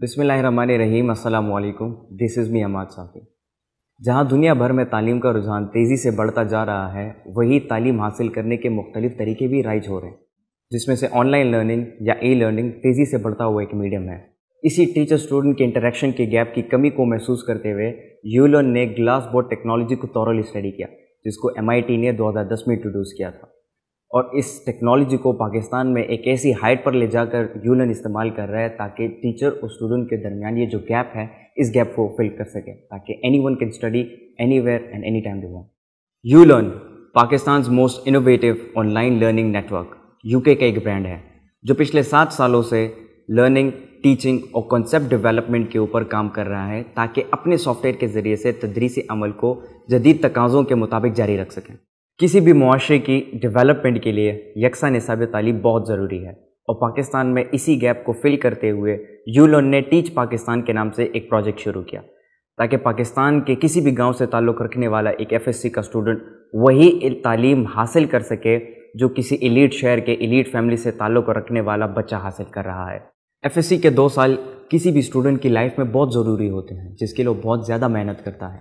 बिसमीम अल्लाम this is me अमाद साफ़ी जहाँ दुनिया भर में तालीम का रुझान तेज़ी से बढ़ता जा रहा है वही तालीम हासिल करने के मुख्तलिफ़ तरीके भी राइज हो रहे हैं जिसमें से ऑनलाइन लर्निंग या ई लर्निंग तेज़ी से बढ़ता हुआ एक मीडियम है इसी टीचर स्टूडेंट के इंटरेक्शन के गैप की कमी को महसूस करते हुए यूलर्न ने ग्लास बोर्ड टेक्नोलॉजी को तौरल स्टडी किया जिसको एम ने दस में इंट्रोड्यूस किया था और इस टेक्नोलॉजी को पाकिस्तान में एक ऐसी हाइट पर ले जाकर यूनियन इस्तेमाल कर रहा है ताकि टीचर और स्टूडेंट के दरमियान ये जो गैप है इस गैप को फिल कर सके ताकि anyone can study anywhere and any time they want you learn Pakistan most innovative online learning network UK का एक ब्रांड है जो पिछले सात सालों से लर्निंग टीचिंग और कॉन्सेप्ट डेवलपमेंट के ऊपर काम कर रहा है ताकि अपने सॉफ्टवेयर के ज़रिए से तदरीसी अमल को जदीद तकाज़ों के मुताबिक जारी रख सकें किसी भी माशरे की डेवलपमेंट के लिए यकसा नसाब तालीम बहुत ज़रूरी है और पाकिस्तान में इसी गैप को फिल करते हुए यूलोन ने टीच पाकिस्तान के नाम से एक प्रोजेक्ट शुरू किया ताकि पाकिस्तान के किसी भी गांव से ताल्लुक़ रखने वाला एक एफएससी का स्टूडेंट वही तालीम हासिल कर सके जो किसी इलीट शहर के इलीट फैमिली से ताल्लुक़ रखने वाला बच्चा हासिल कर रहा है एफ के दो साल किसी भी स्टूडेंट की लाइफ में बहुत ज़रूरी होते हैं जिसके लिए बहुत ज़्यादा मेहनत करता है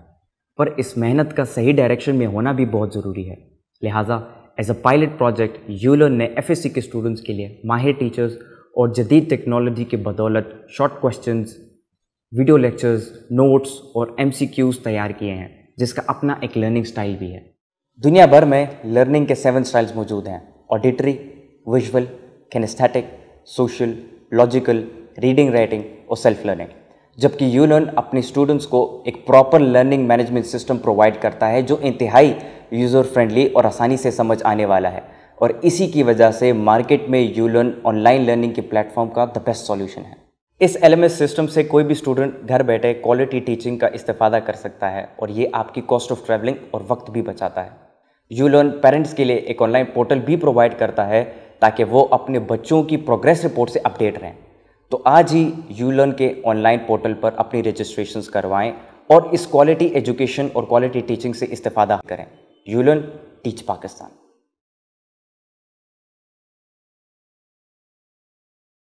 पर इस मेहनत का सही डायरेक्शन में होना भी बहुत ज़रूरी है लिहाजा एज अ पायलट प्रोजेक्ट यूलर ने एफ के स्टूडेंट्स के लिए माहिर टीचर्स और जदीद टेक्नोलॉजी के बदौलत short question video lectures notes और एम तैयार किए हैं जिसका अपना एक लर्निंग स्टाइल भी है दुनिया भर में लर्निंग के सेवन स्टाइल्स मौजूद हैं auditory visual kinesthetic social logical reading writing और सेल्फ लर्निंग जबकि यूनियन अपने स्टूडेंट्स को एक proper learning management system provide करता है जो इंतहाई यूज़र फ्रेंडली और आसानी से समझ आने वाला है और इसी की वजह से मार्केट में यूलर्न ऑनलाइन लर्निंग के प्लेटफॉर्म का द बेस्ट सॉल्यूशन है इस एल सिस्टम से कोई भी स्टूडेंट घर बैठे क्वालिटी टीचिंग का इस्तेफादा कर सकता है और ये आपकी कॉस्ट ऑफ ट्रैवलिंग और वक्त भी बचाता है यूलर्न पेरेंट्स के लिए एक ऑनलाइन पोर्टल भी प्रोवाइड करता है ताकि वो अपने बच्चों की प्रोग्रेस रिपोर्ट से अपडेट रहें तो आज ही यूलर्न के ऑनलाइन पोर्टल पर अपनी रजिस्ट्रेशन करवाएं और इस क्वालिटी एजुकेशन और क्वालिटी टीचिंग से इस्तेफादा करें यूलर्न टीच पाकिस्तान